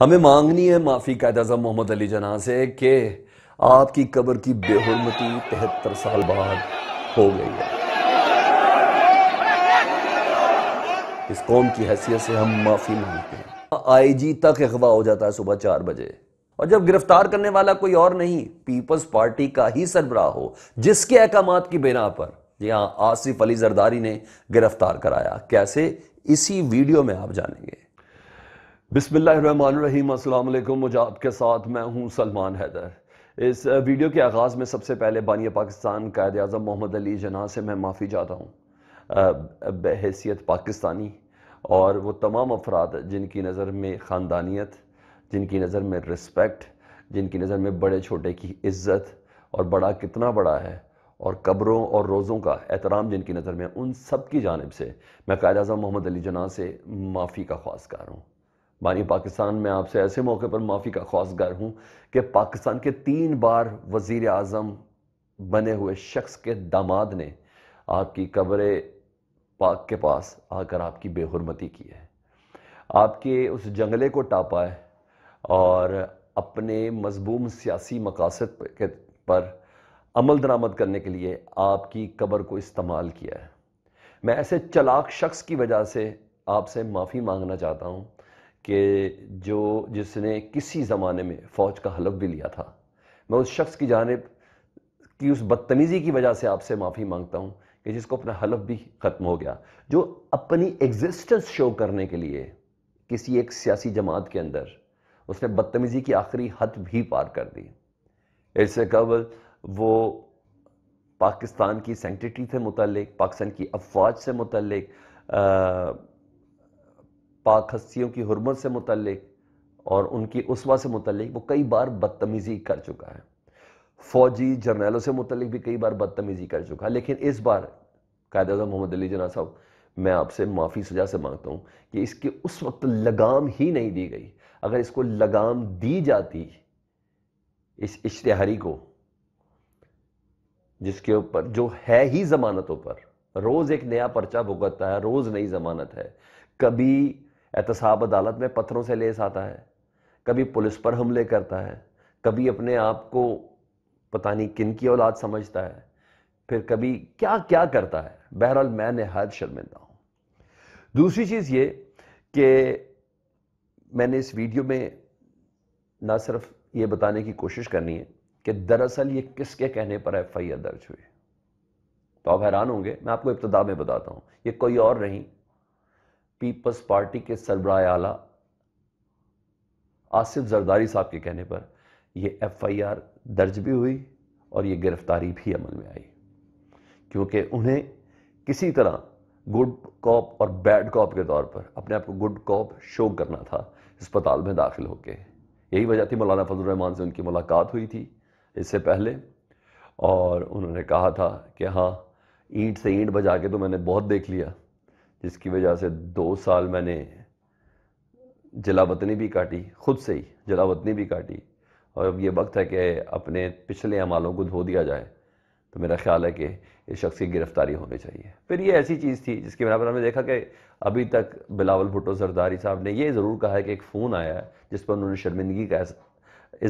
हमें मांगनी है माफ़ी कायद अजम मोहम्मद अली जना से कि आपकी कब्र की बेहरमती तिहत्तर साल बाद हो गई है इस कौम की हैसियत से हम माफ़ी मांगते हैं आई जी तक अगवा हो जाता है सुबह चार बजे और जब गिरफ्तार करने वाला कोई और नहीं पीपल्स पार्टी का ही सरबराह हो जिसके अहकाम की बिना पर जी हाँ आसिफ अली जरदारी ने गिरफ्तार कराया कैसे इसी वीडियो में आप जानेंगे बिसमीम अल्लाम मुझे आपके साथ मैं हूं सलमान हैदर इस वीडियो के आगाज़ में सबसे पहले बानिया पाकिस्तान कायद अजम मोहम्मद अली जना से मैं माफ़ी चाहता हूँ बहैसियत पाकिस्तानी और वो तमाम अफराद जिनकी नज़र में ख़ानदानियत जिनकी नज़र में रिस्पेक्ट जिनकी नज़र में बड़े छोटे की इज़्ज़त और बड़ा कितना बड़ा है और कब्रों और रोज़ों का एहतराम जिनकी नज़र में उन सब की जानब से मैं कायद अजम मोहम्मद अली जना से माफ़ी का ख्वास कर रहा हूँ मानी पाकिस्तान में आपसे ऐसे मौके पर माफ़ी का ख्वासगार हूँ कि पाकिस्तान के तीन बार वजीर अजम बने हुए शख्स के दामाद ने आपकी कब्र पाक के पास आकर आपकी बेहरमती की है आपके उस जंगले को टापा है और अपने मजबूम सियासी मकासद के पर अमल दरामद करने के लिए आपकी कब्र को इस्तेमाल किया है मैं ऐसे चलाक शख्स की वजह से आपसे माफ़ी मांगना चाहता हूँ कि जो जिसने किसी ज़माने में फ़ौज का हलफ भी लिया था मैं उस शख्स की जानब की उस बदतमीज़ी की वजह से आपसे माफ़ी मांगता हूँ कि जिसको अपना हलफ भी ख़त्म हो गया जो अपनी एग्जिस्टेंस शो करने के लिए किसी एक सियासी जमात के अंदर उसने बदतमीज़ी की आखिरी हद भी पार कर दी इससे कबल वो पाकिस्तान की सेंटिटी से मुतल पाकिस्तान की अफवाज से मुतल पाक हस्तियों की हरमत से मुतलिक और उनकी उसवा से मुतलिक वो कई बार बदतमीज़ी कर चुका है फ़ौजी जर्नैलों से मुतलिक भी कई बार बदतमीज़ी कर चुका है लेकिन इस बार कायद अजम मोहम्मद अली जना साहब मैं आपसे माफ़ी सजा से मांगता हूँ कि इसके उस वक्त लगाम ही नहीं दी गई अगर इसको लगाम दी जाती इस इश्तहारी को जिसके ऊपर जो है ही ज़मानतों पर रोज़ एक नया पर्चा भुगतता है रोज़ नई ज़मानत है कभी एहतसाब अदालत में पत्थरों से लेस आता है कभी पुलिस पर हमले करता है कभी अपने आप को पता नहीं किन की औलाद समझता है फिर कभी क्या क्या करता है बहरहाल मैं नहायत शर्मिंदा हूँ दूसरी चीज़ ये कि मैंने इस वीडियो में ना सिर्फ ये बताने की कोशिश करनी है कि दरअसल ये किसके कहने पर एफ आई आर दर्ज हुई तो आप हैरान होंगे मैं आपको इब्तदा में बताता हूँ ये कोई और नहीं पीपल्स पार्टी के सरबरा आला आसिफ जरदारी साहब के कहने पर यह एफ आई आर दर्ज भी हुई और ये गिरफ्तारी भी अमल में आई क्योंकि उन्हें किसी तरह गुड कॉप और बैड कॉप के तौर पर अपने आप को गुड कॉप शो करना था अस्पताल में दाखिल होके यही वजह थी मौलाना फजल रहमान से उनकी मुलाकात हुई थी इससे पहले और उन्होंने कहा था कि हाँ ईंट से ईंट बजा के तो मैंने बहुत देख लिया जिसकी वजह से दो साल मैंने जलावतनी भी काटी खुद से ही जलावतनी भी काटी और अब ये वक्त है कि अपने पिछले अमालों को धो दिया जाए तो मेरा ख्याल है कि इस शख्स की गिरफ्तारी होनी चाहिए फिर ये ऐसी चीज़ थी जिसके बना पर हमने देखा कि अभी तक बिलावल भुट्टो सरदारी साहब ने ये ज़रूर कहा है कि एक फ़ोन आया है जिस पर उन्होंने शर्मिंदगी का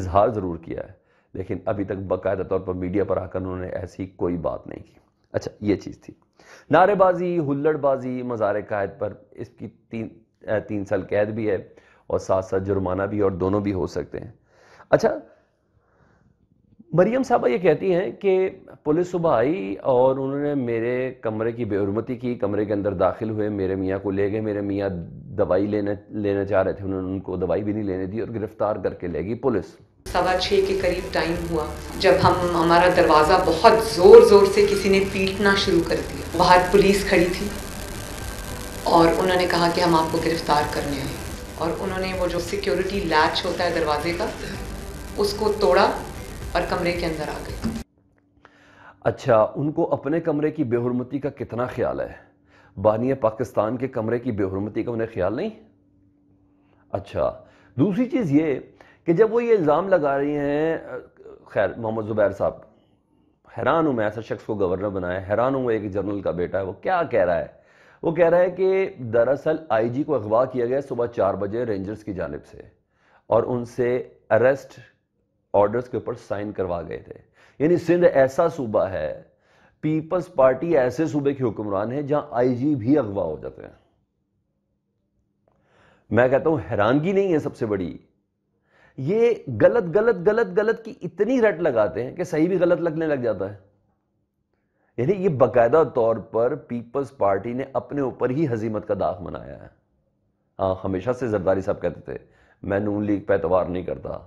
इजहार ज़रूर किया है लेकिन अभी तक बाकायदा तौर पर मीडिया पर आकर उन्होंने ऐसी कोई बात नहीं की अच्छा ये चीज़ थी नारेबाजी हुल्लड़बाजी मज़ार कायद पर इसकी तीन तीन साल कैद भी है और साथ साथ जुर्माना भी और दोनों भी हो सकते हैं अच्छा मरियम साहबा ये कहती हैं कि पुलिस सुबह आई और उन्होंने मेरे कमरे की बेहरमती की कमरे के अंदर दाखिल हुए मेरे मियाँ को ले गए मेरे मियाँ दवाई लेने लेना चाह रहे थे उन्होंने उनको दवाई भी नहीं लेने दी और गिरफ्तार करके ले गई पुलिस सवा छः के करीब टाइम हुआ जब हम हमारा दरवाज़ा बहुत ज़ोर ज़ोर से किसी ने पीटना शुरू कर दिया बाहर पुलिस खड़ी थी और उन्होंने कहा कि हम आपको गिरफ्तार करने आए और उन्होंने वो जो सिक्योरिटी लैच होता है दरवाजे का उसको तोड़ा और कमरे के अंदर आ गए अच्छा उनको अपने कमरे की बेहरमती का कितना ख्याल है बानिया पाकिस्तान के कमरे की बेहरमती का उन्हें ख्याल नहीं अच्छा दूसरी चीज़ ये कि जब वो ये इल्ज़ाम लगा रही हैं खैर मोहम्मद ज़ुबैर साहब हैरान हूँ मैं ऐसा शख्स को गवर्नर बनाया हैरान हूँ एक जनरल का बेटा है वो क्या कह रहा है वो कह रहा है कि दरअसल आईजी को अगवा किया गया सुबह चार बजे रेंजर्स की जानब से और उनसे अरेस्ट ऑर्डर्स के ऊपर साइन करवा गए थे यानी सिंध ऐसा सूबा है पीपल्स पार्टी ऐसे सूबे के हुक्मरान है जहां आईजी भी अगवा हो जाते हैं मैं कहता हूं हैरानगी नहीं है सबसे बड़ी ये गलत गलत गलत गलत की इतनी रट लगाते हैं कि सही भी गलत लगने लग जाता है यानी ये बकायदा तौर पर पीपल्स पार्टी ने अपने ऊपर ही हजीमत का दाग मनाया है हाँ हमेशा से जरदारी साहब कहते थे मैं नून लीग पर एतवार नहीं करता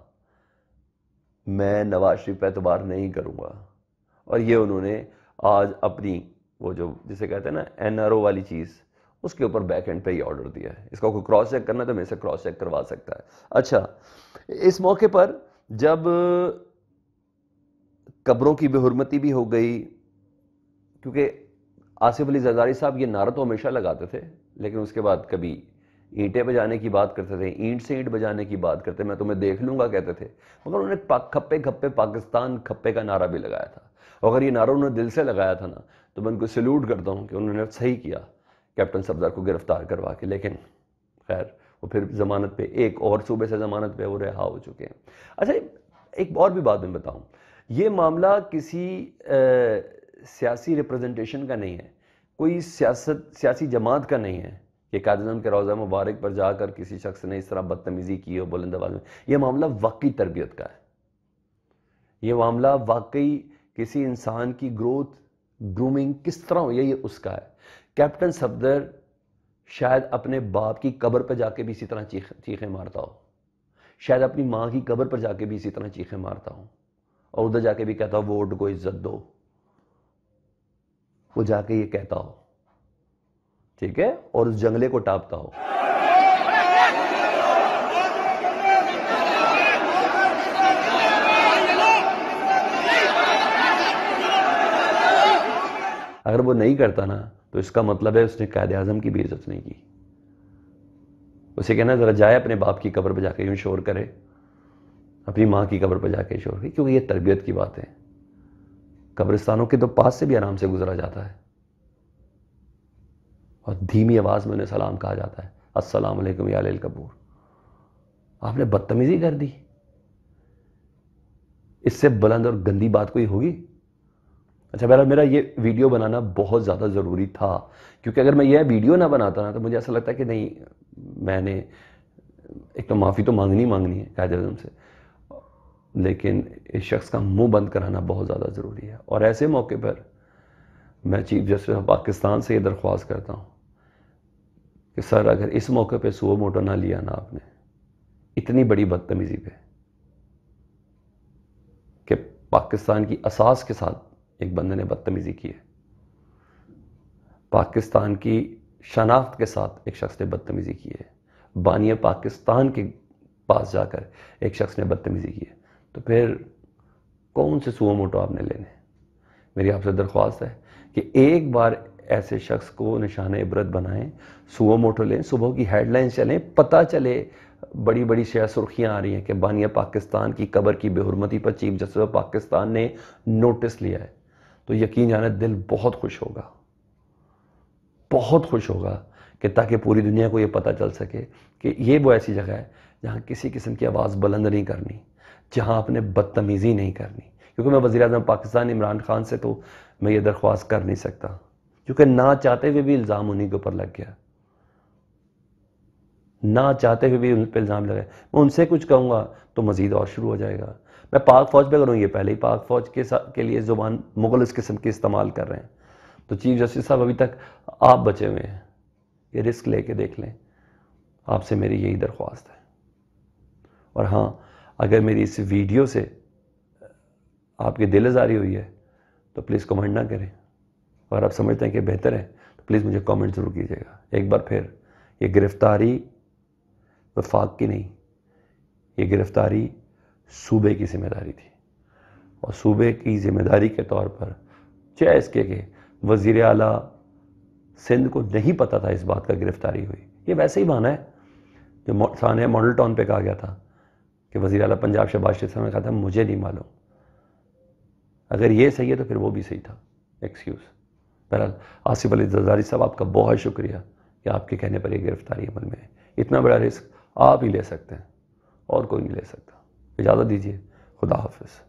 मैं नवाज शरीफ पर एतवार नहीं करूँगा और ये उन्होंने आज अपनी वो जो जिसे कहते हैं ना एन वाली चीज़ उसके ऊपर बैक एंड पे ही ऑर्डर दिया है इसका कोई क्रॉस चेक करना है तो मेरे से क्रॉस चेक करवा सकता है अच्छा इस मौके पर जब कब्रों की बेहरमती भी हो गई क्योंकि आसिफ अली जरदारी साहब ये नारा तो हमेशा लगाते थे लेकिन उसके बाद कभी ईंटें बजाने की बात करते थे ईंट से ईंट बजाने की बात करते मैं तुम्हें देख लूंगा कहते थे मगर उन्होंने खप्पे खप्पे पाकिस्तान खप्पे का नारा भी लगाया था अगर ये नारा उन्होंने दिल से लगाया था ना तो मैं उनको सल्यूट करता हूँ कि उन्होंने सही किया कैप्टन सब्ज़र को गिरफ़्तार करवा के लेकिन खैर वो फिर ज़मानत पे एक और सूबे से ज़मानत पे वो रिहा हो चुके हैं अच्छा एक और भी बात मैं बताऊं ये मामला किसी सियासी रिप्रेजेंटेशन का नहीं है कोई सियासत सियासी जमात का नहीं है कि कादम के रोज़ा मुबारक पर जाकर किसी शख्स ने इस तरह बदतमीज़ी की हो बुलंद में यह मामला वाकई तरबियत का है यह मामला वाकई किसी इंसान की ग्रोथ ग्रूमिंग किस तरह हो यही उसका है कैप्टन सफदर शायद अपने बाप की कब्र पर जाके भी इसी तरह चीख चीखें मारता हो शायद अपनी माँ की कब्र पर जाके भी इसी तरह चीखें मारता हो और उधर जाके भी कहता हो वोट को इज्जत दो वो जाके ये कहता हो ठीक है और उस जंगले को टापता हो अगर वो नहीं करता ना तो इसका मतलब है उसने कायद अजम की बेज़त नहीं की उसे कहना ज़रा जाए अपने बाप की कब्र पर जाके यूँ शोर करे अपनी माँ की कब्र पर जाके शोर करे क्योंकि ये तरबियत की बात है कब्रिस्तानों के तो पास से भी आराम से गुजरा जाता है और धीमी आवाज़ में उन्हें सलाम कहा जाता है अस्सलाम वालेकुम या कपूर आपने बदतमीज़ी कर दी इससे बुलंद और गंदी बात कोई होगी अच्छा बहरा मेरा ये वीडियो बनाना बहुत ज़्यादा ज़रूरी था क्योंकि अगर मैं यह वीडियो ना बनाता ना तो मुझे ऐसा लगता है कि नहीं मैंने एक तो माफ़ी तो मांगनी मांगनी है कायद अजम से लेकिन इस शख्स का मुंह बंद कराना बहुत ज़्यादा ज़रूरी है और ऐसे मौके पर मैं चीफ जस्टिस ऑफ पाकिस्तान से ये दरख्वास्त करता हूँ कि सर अगर इस मौके पर सुबह मोटो ना लिया ना आपने इतनी बड़ी बदतमीज़ी पे कि पाकिस्तान की असास के साथ एक बंदे ने बदतमीज़ी की है पाकिस्तान की शनाख्त के साथ एक शख्स ने बदतमीज़ी की है बानिया पाकिस्तान के पास जाकर एक शख्स ने बदतमीज़ी की है तो फिर कौन से सुओ मोटो आपने लेने मेरी आपसे दरख्वास्त है कि एक बार ऐसे शख्स को निशान इबरत बनाएं सुओ मोटो लें सुबह की हेडलाइन चलें पता चले बड़ी बड़ी शेयर सुर्खियाँ आ रही हैं कि बानिया पाकिस्तान की कबर की बेहरमती पर चीफ जस्टिस ऑफ पाकिस्तान ने नोटिस लिया है तो यकीन जाने दिल बहुत खुश होगा बहुत खुश होगा कि ताकि पूरी दुनिया को ये पता चल सके कि ये वो ऐसी जगह है जहाँ किसी किस्म की आवाज़ बुलंद नहीं करनी जहाँ आपने बदतमीज़ी नहीं करनी क्योंकि मैं वज़ी अजम पाकिस्तान इमरान खान से तो मैं ये दरख्वास्त कर नहीं सकता क्योंकि ना चाहते हुए भी इल्ज़ाम उन्हीं के ऊपर लग गया ना चाहते हुए भी उन पर इल्ज़ाम लगे मैं उनसे कुछ कहूँगा तो मज़ीद और शुरू हो जाएगा मैं पाक फ़ौज पे करूँ ये पहले ही पाक फ़ौज के के लिए ज़ुबान मुग़ल इस किस्म की इस्तेमाल कर रहे हैं तो चीफ जस्टिस साहब अभी तक आप बचे हुए हैं ये रिस्क लेके देख लें आपसे मेरी यही दरख्वास्त है और हाँ अगर मेरी इस वीडियो से आपकी दिल आजारी हुई है तो प्लीज़ कमेंट ना करें और आप समझते हैं कि बेहतर है तो प्लीज़ मुझे कमेंट ज़रूर कीजिएगा एक बार फिर ये गिरफ़्तारी वफाक की नहीं ये गिरफ़्तारी सूबे की जिम्मेदारी थी और सूबे की जिम्मेदारी के तौर पर जे इसके के के वज़ी अला सिंध को नहीं पता था इस बात का गिरफ्तारी हुई ये वैसे ही बहाना है जो सान मॉडल टाउन पे कहा गया था कि वज़ी अला पंजाब शहबाज शरीफ ने कहा था मुझे नहीं मालूम अगर ये सही है तो फिर वो भी सही था एक्सक्यूज़ बहरहाल आसिफ अली जजारी साहब आपका बहुत शुक्रिया कि आपके कहने पर यह गिरफ्तारी अमल में है इतना बड़ा रिस्क आप ही ले सकते हैं और कोई नहीं ले सकता इजाज़त दीजिए खुदा हाफिज़